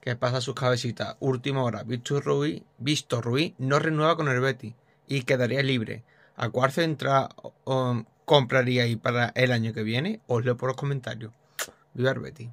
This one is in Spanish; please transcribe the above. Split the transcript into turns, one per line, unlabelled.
¿Qué pasa sus cabecitas. Última hora, Víctor Ruiz, Visto Ruiz no renueva con el Betis y quedaría libre. ¿A cuál entra o um, compraría ahí para el año que viene? Os leo por los comentarios. Viva el Betis.